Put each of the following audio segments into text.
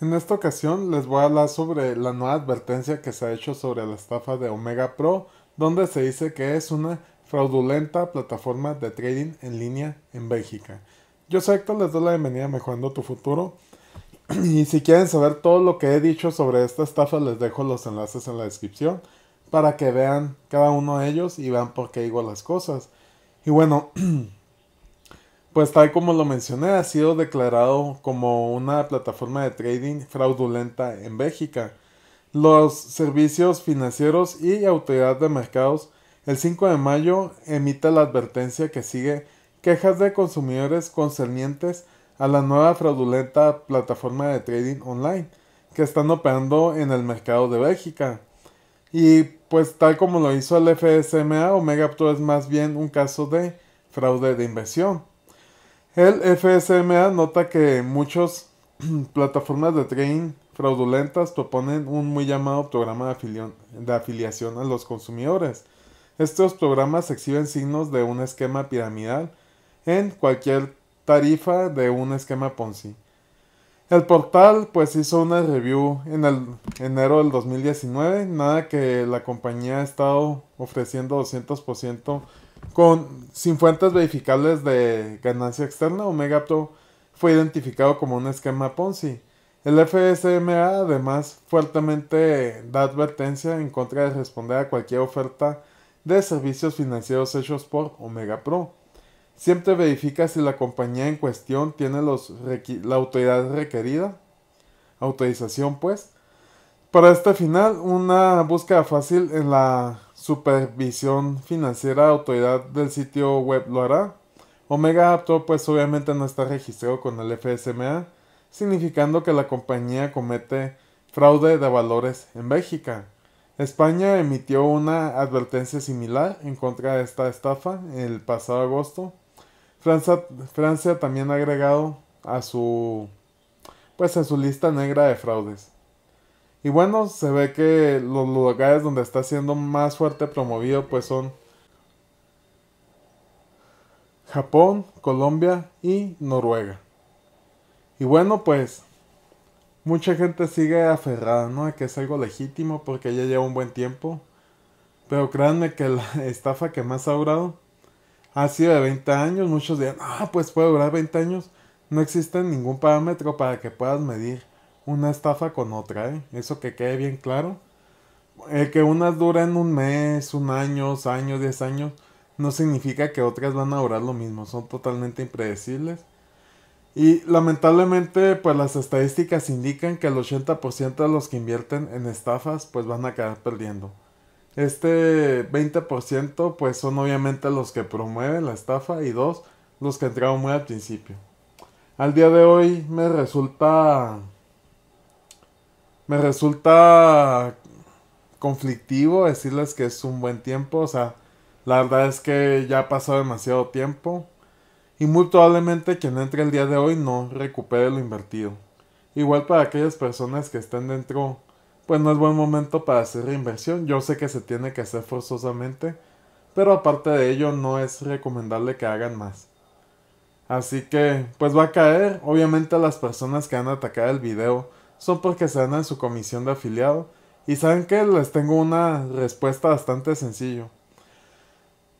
En esta ocasión les voy a hablar sobre la nueva advertencia que se ha hecho sobre la estafa de Omega Pro, donde se dice que es una fraudulenta plataforma de trading en línea en Bélgica. Yo soy Héctor, les doy la bienvenida a Mejorando tu Futuro. Y si quieren saber todo lo que he dicho sobre esta estafa, les dejo los enlaces en la descripción para que vean cada uno de ellos y vean por qué digo las cosas. Y bueno, Pues tal como lo mencioné, ha sido declarado como una plataforma de trading fraudulenta en Bélgica. Los servicios financieros y autoridad de mercados el 5 de mayo emite la advertencia que sigue quejas de consumidores concernientes a la nueva fraudulenta plataforma de trading online que están operando en el mercado de Bélgica. Y pues tal como lo hizo el FSMA, Omega Pro es más bien un caso de fraude de inversión. El FSMA nota que muchas plataformas de trading fraudulentas proponen un muy llamado programa de, afiliación a los consumidores. Estos programas exhiben signos de un esquema piramidal en cualquier tarifa de un esquema Ponzi. El portal pues hizo una review en el enero del 2019, nada que la compañía ha estado ofreciendo 200% con, sin fuentes verificables de ganancia externa, Omega Pro fue identificado como un esquema Ponzi. El FSMA además fuertemente da advertencia en contra de responder a cualquier oferta de servicios financieros hechos por Omega Pro. Siempre verifica si la compañía en cuestión tiene los la autoridad requerida, autorización pues. Para este final, una búsqueda fácil en la supervisión financiera autoridad del sitio web lo hará. Omega Apto pues obviamente no está registrado con el FSMA, significando que la compañía comete fraude de valores en Bélgica. España emitió una advertencia similar en contra de esta estafa el pasado agosto. Francia, Francia también ha agregado a su pues a su lista negra de fraudes. Y bueno, se ve que los lugares donde está siendo más fuerte promovido pues son Japón, Colombia y Noruega. Y bueno, pues mucha gente sigue aferrada, ¿no? A que es algo legítimo porque ya lleva un buen tiempo. Pero créanme que la estafa que más ha durado ha sido de 20 años. Muchos dirán, ah, pues puede durar 20 años. No existe ningún parámetro para que puedas medir una estafa con otra, ¿eh? Eso que quede bien claro. El eh, que unas duren un mes, un año, dos años, diez años, no significa que otras van a durar lo mismo, son totalmente impredecibles. Y lamentablemente, pues las estadísticas indican que el 80% de los que invierten en estafas, pues van a quedar perdiendo. Este 20%, pues son obviamente los que promueven la estafa y dos, los que entraron muy al principio. Al día de hoy me resulta me resulta conflictivo decirles que es un buen tiempo. O sea, la verdad es que ya ha pasado demasiado tiempo. Y muy probablemente quien entre el día de hoy no recupere lo invertido. Igual para aquellas personas que estén dentro, pues no es buen momento para hacer reinversión. Yo sé que se tiene que hacer forzosamente, pero aparte de ello no es recomendable que hagan más. Así que, pues va a caer. Obviamente las personas que han atacado el video son porque se dan en su comisión de afiliado. Y saben que les tengo una respuesta bastante sencillo.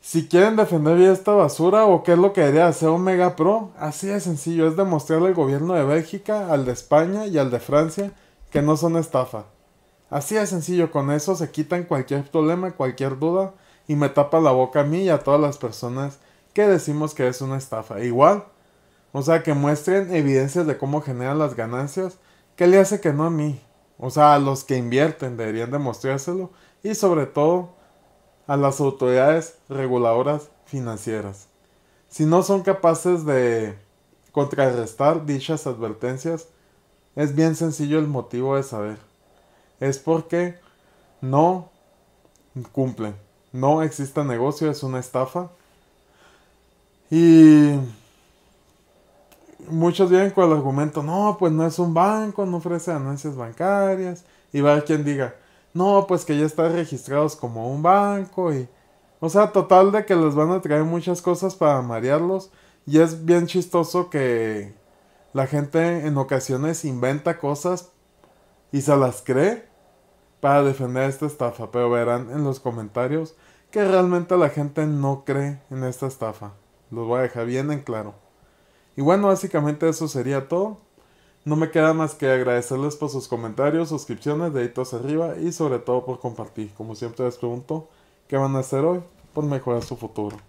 Si quieren defender bien esta basura o qué es lo que debería hacer Omega Pro, así de sencillo es demostrarle al gobierno de Bélgica, al de España y al de Francia que no son estafa. Así de sencillo, con eso se quitan cualquier problema, cualquier duda y me tapa la boca a mí y a todas las personas que decimos que es una estafa. Igual, o sea, que muestren evidencias de cómo generan las ganancias ¿Qué le hace que no a mí? O sea, a los que invierten deberían demostrárselo y sobre todo a las autoridades reguladoras financieras. Si no son capaces de contrarrestar dichas advertencias, es bien sencillo el motivo de saber. Es porque no cumplen. No existe negocio, es una estafa. Y muchos vienen con el argumento, no, pues no es un banco, no ofrece anuncios bancarias. Y va a quien diga, no, pues que ya están registrados como un banco y... O sea, total de que les van a traer muchas cosas para marearlos. Y es bien chistoso que la gente en ocasiones inventa cosas y se las cree para defender esta estafa. Pero verán en los comentarios que realmente la gente no cree en esta estafa. Los voy a dejar bien en claro. Y bueno, básicamente eso sería todo. No me queda más que agradecerles por sus comentarios, suscripciones, deditos arriba y sobre todo por compartir. Como siempre les pregunto, ¿qué van a hacer hoy por mejorar su futuro?